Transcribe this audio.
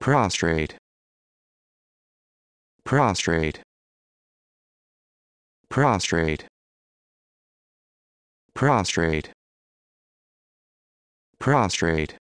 prostrate prostrate prostrate prostrate prostrate